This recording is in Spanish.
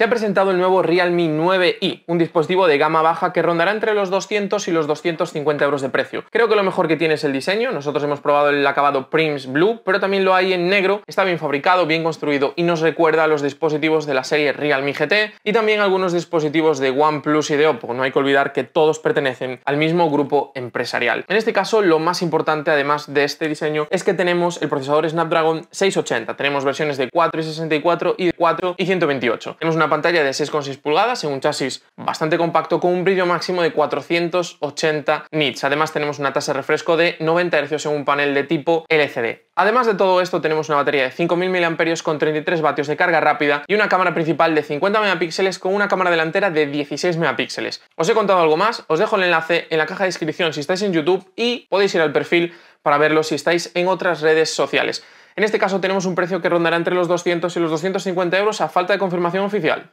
se ha presentado el nuevo Realme 9i, un dispositivo de gama baja que rondará entre los 200 y los 250 euros de precio. Creo que lo mejor que tiene es el diseño, nosotros hemos probado el acabado Prims Blue, pero también lo hay en negro, está bien fabricado, bien construido y nos recuerda a los dispositivos de la serie Realme GT y también algunos dispositivos de OnePlus y de Oppo, no hay que olvidar que todos pertenecen al mismo grupo empresarial. En este caso, lo más importante además de este diseño es que tenemos el procesador Snapdragon 680, tenemos versiones de 4 y 64 y de 4 y 128. Tenemos una pantalla de 6,6 pulgadas en un chasis bastante compacto con un brillo máximo de 480 nits. Además tenemos una tasa de refresco de 90 Hz en un panel de tipo LCD. Además de todo esto tenemos una batería de 5.000 mAh con 33 vatios de carga rápida y una cámara principal de 50 megapíxeles con una cámara delantera de 16 megapíxeles. Os he contado algo más, os dejo el enlace en la caja de descripción si estáis en YouTube y podéis ir al perfil para verlo si estáis en otras redes sociales. En este caso tenemos un precio que rondará entre los 200 y los 250 euros a falta de confirmación oficial.